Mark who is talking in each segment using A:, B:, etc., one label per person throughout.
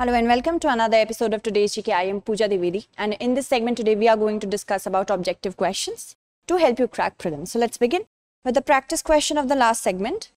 A: Hello and welcome to another episode of today's GK. I am Pooja Devi, and in this segment today we are going to discuss about objective questions to help you crack prelims. So let's begin with the practice question of the last segment.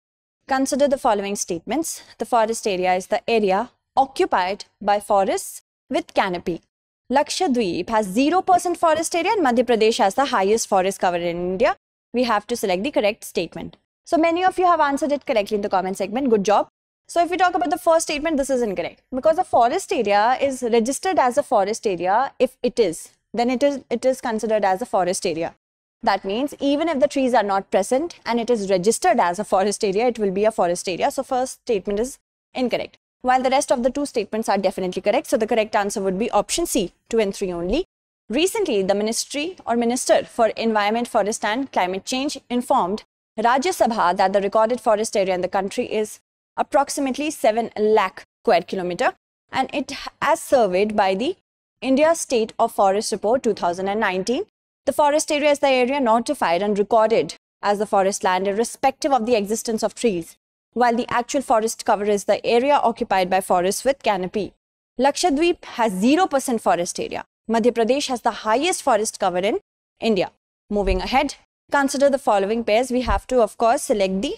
A: Consider the following statements. The forest area is the area occupied by forests with canopy. Lakshadweep has 0% forest area and Madhya Pradesh has the highest forest cover in India. We have to select the correct statement. So many of you have answered it correctly in the comment segment. Good job. So if we talk about the first statement, this is incorrect because a forest area is registered as a forest area. If it is, then it is, it is considered as a forest area. That means even if the trees are not present and it is registered as a forest area, it will be a forest area. So first statement is incorrect. While the rest of the two statements are definitely correct. So the correct answer would be option C, 2 and 3 only. Recently, the Ministry or Minister for Environment, Forest and Climate Change informed Rajya Sabha that the recorded forest area in the country is approximately 7 lakh square kilometer and it as surveyed by the India State of Forest Report 2019. The forest area is the area notified and recorded as the forest land irrespective of the existence of trees, while the actual forest cover is the area occupied by forests with canopy. Lakshadweep has 0% forest area. Madhya Pradesh has the highest forest cover in India. Moving ahead, consider the following pairs. We have to, of course, select the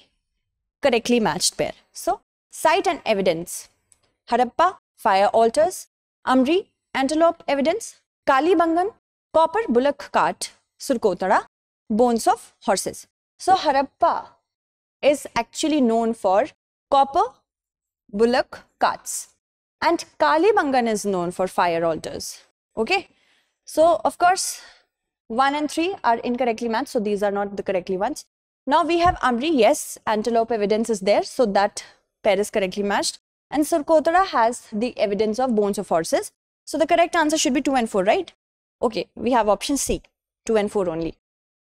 A: correctly matched pair. So, site and evidence. Harappa, fire altars. Amri, antelope evidence. Kalibangan, copper bullock cart. Surkotara, bones of horses. So, Harappa is actually known for copper bullock carts. And Kalibangan is known for fire altars. Okay. So, of course, 1 and 3 are incorrectly matched. So, these are not the correctly ones. Now we have Amri, yes, antelope evidence is there, so that pair is correctly matched. And Surkotara has the evidence of bones of horses. So the correct answer should be 2 and 4, right? Okay, we have option C, 2 and 4 only.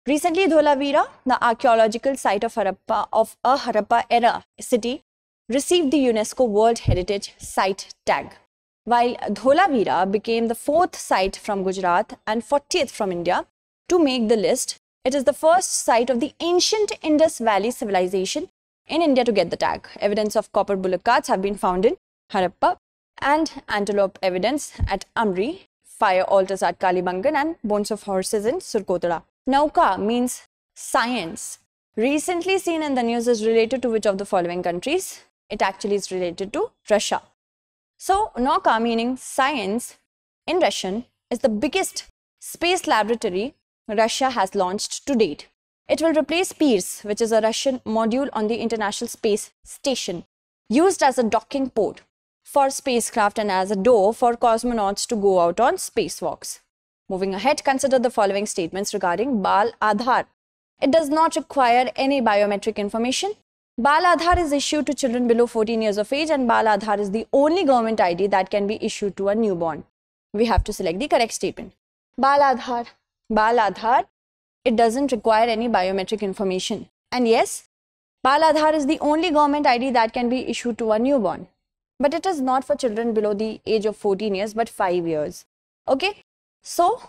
A: Recently, Dholavira, the archaeological site of Harappa of a Harappa era city, received the UNESCO World Heritage Site tag, while Dholavira became the fourth site from Gujarat and 40th from India to make the list it is the first site of the ancient Indus Valley civilization in India to get the tag. Evidence of copper bullock carts have been found in Harappa and antelope evidence at Amri, fire altars at Kalibangan and bones of horses in Surkotara. Nauka means science. Recently seen in the news is related to which of the following countries? It actually is related to Russia. So, Nauka meaning science in Russian is the biggest space laboratory Russia has launched to date. It will replace Pirs, which is a Russian module on the International Space Station, used as a docking port for spacecraft and as a door for cosmonauts to go out on spacewalks. Moving ahead, consider the following statements regarding Bal Aadhaar. It does not require any biometric information. Bal Aadhaar is issued to children below 14 years of age and Bal Aadhaar is the only government ID that can be issued to a newborn. We have to select the correct statement. Bal Aadhaar Baal Aadhaar, it doesn't require any biometric information. And yes, Baal Aadhaar is the only government ID that can be issued to a newborn. But it is not for children below the age of 14 years, but 5 years. Okay, so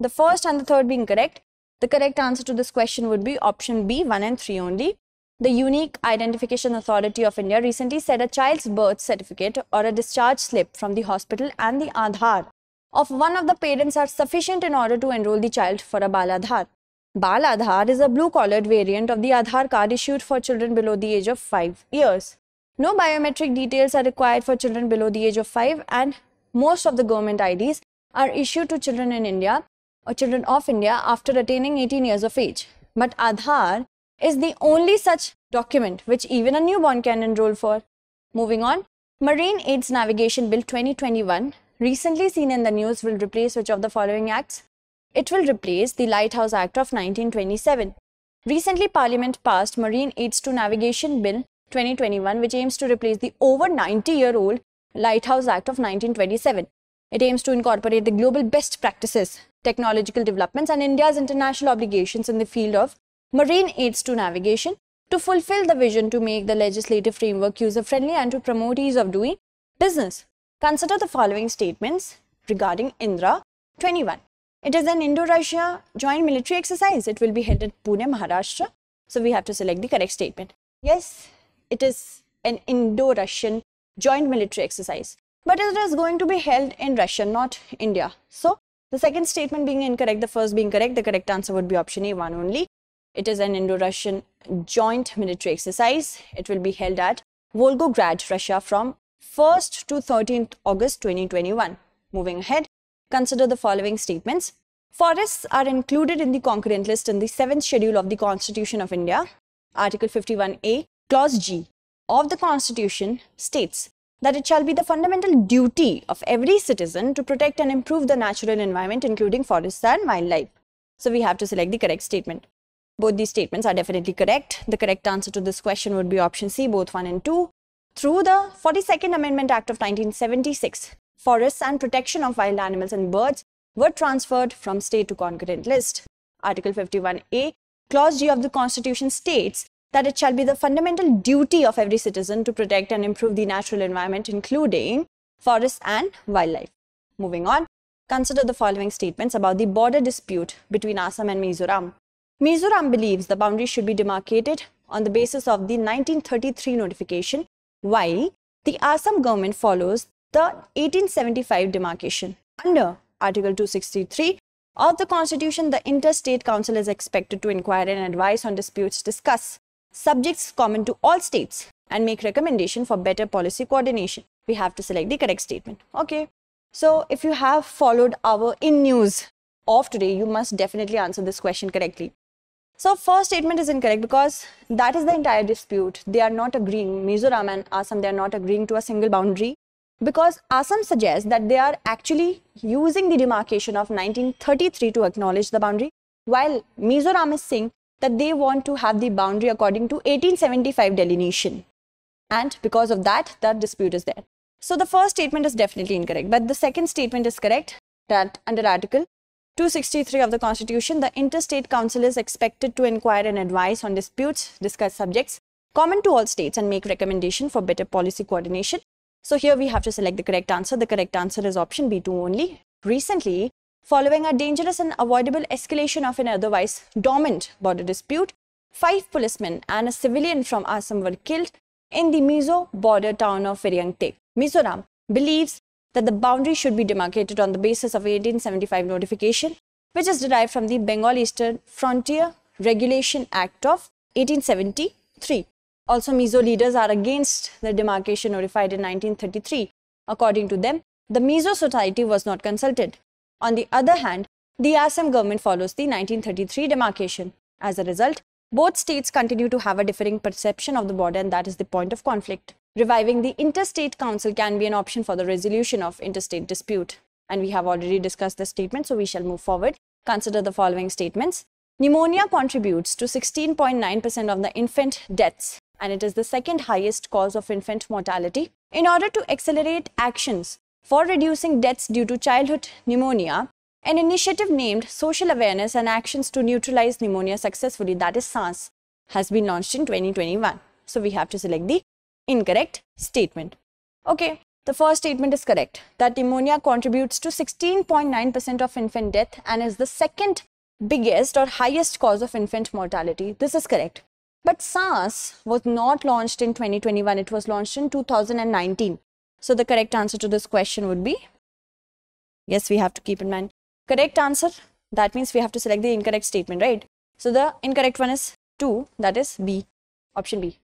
A: the first and the third being correct, the correct answer to this question would be option B, 1 and 3 only. The Unique Identification Authority of India recently said a child's birth certificate or a discharge slip from the hospital and the Aadhaar of one of the parents are sufficient in order to enroll the child for a Baladhar. Baladhar is a blue-collared variant of the Aadhaar card issued for children below the age of 5 years. No biometric details are required for children below the age of 5 and most of the government IDs are issued to children in India or children of India after attaining 18 years of age. But Aadhaar is the only such document which even a newborn can enroll for. Moving on, Marine Aids Navigation Bill 2021 recently seen in the news will replace which of the following acts? It will replace the Lighthouse Act of 1927. Recently, Parliament passed Marine Aids to Navigation Bill 2021, which aims to replace the over 90 year old Lighthouse Act of 1927. It aims to incorporate the global best practices, technological developments, and India's international obligations in the field of marine aids to navigation to fulfill the vision to make the legislative framework user friendly and to promote ease of doing business. Consider the following statements regarding Indra 21. It is an Indo-Russia joint military exercise. It will be held at Pune, Maharashtra. So we have to select the correct statement. Yes, it is an Indo-Russian joint military exercise. But it is going to be held in Russia, not India. So the second statement being incorrect, the first being correct, the correct answer would be option A1 only. It is an Indo-Russian joint military exercise. It will be held at Volgograd, Russia from 1st to 13th August 2021. Moving ahead, consider the following statements. Forests are included in the concurrent list in the 7th schedule of the Constitution of India. Article 51A, Clause G of the Constitution states that it shall be the fundamental duty of every citizen to protect and improve the natural environment including forests and wildlife. So we have to select the correct statement. Both these statements are definitely correct. The correct answer to this question would be option C, both 1 and 2. Through the 42nd Amendment Act of 1976, forests and protection of wild animals and birds were transferred from state to concurrent list. Article 51A, Clause G of the Constitution states that it shall be the fundamental duty of every citizen to protect and improve the natural environment, including forests and wildlife. Moving on, consider the following statements about the border dispute between Assam and Mizoram. Mizoram believes the boundary should be demarcated on the basis of the 1933 notification while the Assam government follows the 1875 demarcation. Under Article 263 of the Constitution, the Interstate Council is expected to inquire and advise on disputes, discuss subjects common to all states, and make recommendation for better policy coordination. We have to select the correct statement. Okay. So, if you have followed our in news of today, you must definitely answer this question correctly. So first statement is incorrect because that is the entire dispute. They are not agreeing, Mizoram and Assam, they are not agreeing to a single boundary because Assam suggests that they are actually using the demarcation of 1933 to acknowledge the boundary, while Mizoram is saying that they want to have the boundary according to 1875 delineation. And because of that, that dispute is there. So the first statement is definitely incorrect, but the second statement is correct that under article 263 of the Constitution, the Interstate Council is expected to inquire and advise on disputes, discuss subjects common to all states and make recommendation for better policy coordination. So here we have to select the correct answer. The correct answer is option B2 only. Recently, following a dangerous and avoidable escalation of an otherwise dormant border dispute, five policemen and a civilian from Assam were killed in the Mizo border town of Viryangte. Mizoram believes that the boundary should be demarcated on the basis of 1875 notification, which is derived from the Bengal Eastern Frontier Regulation Act of 1873. Also, Mizo leaders are against the demarcation notified in 1933. According to them, the Mizo society was not consulted. On the other hand, the Assam government follows the 1933 demarcation. As a result, both states continue to have a differing perception of the border and that is the point of conflict. Reviving the interstate council can be an option for the resolution of interstate dispute. And we have already discussed this statement, so we shall move forward. Consider the following statements. Pneumonia contributes to 16.9% of the infant deaths and it is the second highest cause of infant mortality. In order to accelerate actions for reducing deaths due to childhood pneumonia, an initiative named Social Awareness and Actions to Neutralize Pneumonia Successfully, that is SANS, has been launched in 2021. So we have to select the incorrect statement. Okay, the first statement is correct that pneumonia contributes to 16.9% of infant death and is the second biggest or highest cause of infant mortality. This is correct. But SARS was not launched in 2021, it was launched in 2019. So the correct answer to this question would be yes, we have to keep in mind. Correct answer, that means we have to select the incorrect statement, right? So the incorrect one is 2, that is B, option B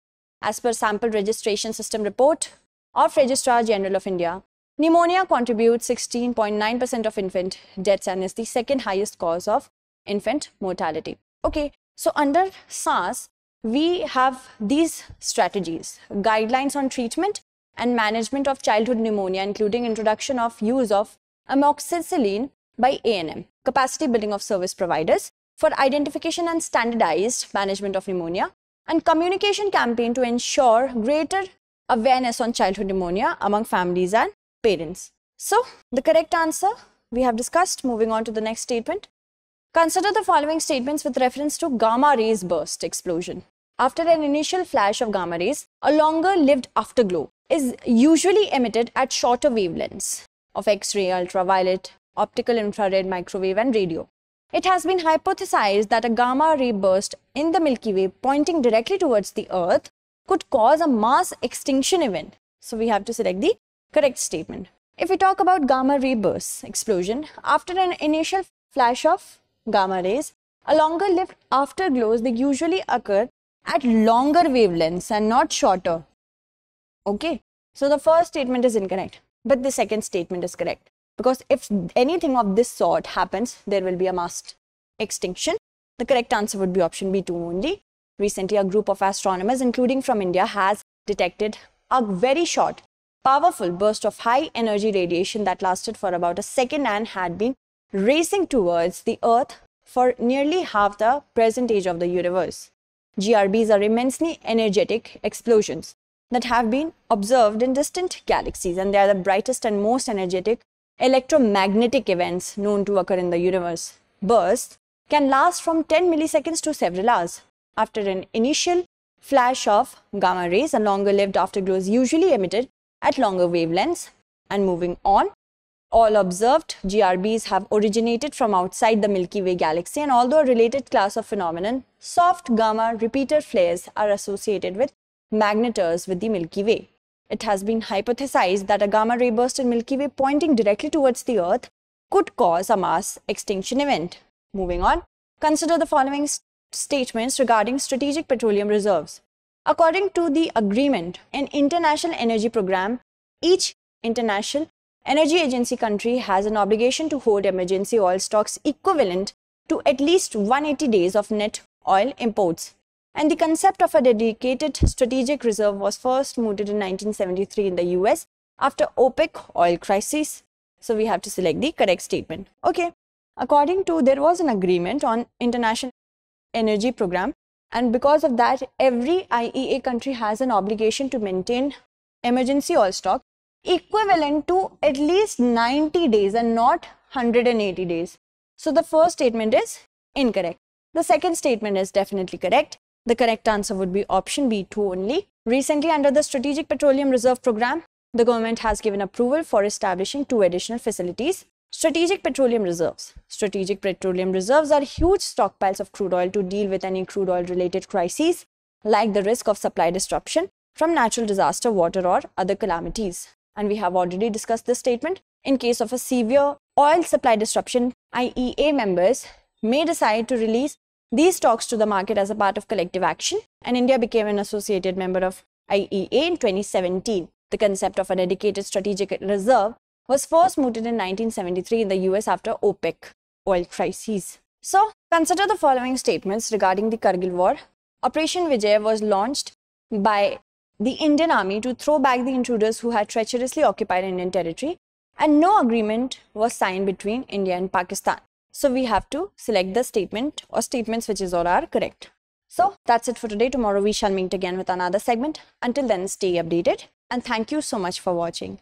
A: as per sample registration system report of Registrar General of India. Pneumonia contributes 16.9% of infant deaths and is the second highest cause of infant mortality. Okay, so under SARS, we have these strategies, guidelines on treatment and management of childhood pneumonia, including introduction of use of amoxicillin by A&M, capacity building of service providers for identification and standardized management of pneumonia, and communication campaign to ensure greater awareness on childhood pneumonia among families and parents. So, the correct answer we have discussed. Moving on to the next statement. Consider the following statements with reference to gamma rays burst explosion. After an initial flash of gamma rays, a longer lived afterglow is usually emitted at shorter wavelengths of X-ray, ultraviolet, optical infrared, microwave and radio. It has been hypothesized that a gamma ray burst in the Milky Way pointing directly towards the Earth could cause a mass extinction event. So we have to select the correct statement. If we talk about gamma ray bursts explosion, after an initial flash of gamma rays, a longer lived afterglows they usually occur at longer wavelengths and not shorter. Okay, so the first statement is incorrect, but the second statement is correct. Because if anything of this sort happens, there will be a mass extinction. The correct answer would be option B2 only. Recently, a group of astronomers, including from India, has detected a very short, powerful burst of high energy radiation that lasted for about a second and had been racing towards the Earth for nearly half the present age of the universe. GRBs are immensely energetic explosions that have been observed in distant galaxies and they are the brightest and most energetic electromagnetic events known to occur in the universe, bursts, can last from 10 milliseconds to several hours. After an initial flash of gamma rays, a longer lived afterglow is usually emitted at longer wavelengths. And moving on, all observed GRBs have originated from outside the Milky Way galaxy and although a related class of phenomenon, soft gamma repeater flares are associated with magnetars with the Milky Way. It has been hypothesized that a gamma ray burst in Milky Way pointing directly towards the Earth could cause a mass extinction event. Moving on, consider the following st statements regarding strategic petroleum reserves. According to the agreement, an international energy program, each international energy agency country has an obligation to hold emergency oil stocks equivalent to at least 180 days of net oil imports and the concept of a dedicated strategic reserve was first mooted in 1973 in the US after OPEC oil crisis. So we have to select the correct statement. Okay. According to, there was an agreement on International Energy Program and because of that, every IEA country has an obligation to maintain emergency oil stock equivalent to at least 90 days and not 180 days. So the first statement is incorrect. The second statement is definitely correct. The correct answer would be option B2 only. Recently, under the Strategic Petroleum Reserve Program, the government has given approval for establishing two additional facilities. Strategic petroleum reserves. Strategic petroleum reserves are huge stockpiles of crude oil to deal with any crude oil related crises, like the risk of supply disruption from natural disaster, water, or other calamities. And we have already discussed this statement. In case of a severe oil supply disruption, IEA members may decide to release these talks to the market as a part of collective action, and India became an associated member of IEA in 2017. The concept of a dedicated strategic reserve was first mooted in 1973 in the US after OPEC oil crises. So, consider the following statements regarding the Kargil war. Operation Vijay was launched by the Indian army to throw back the intruders who had treacherously occupied Indian territory, and no agreement was signed between India and Pakistan. So we have to select the statement or statements which is or are correct. So that's it for today. Tomorrow we shall meet again with another segment. Until then, stay updated and thank you so much for watching.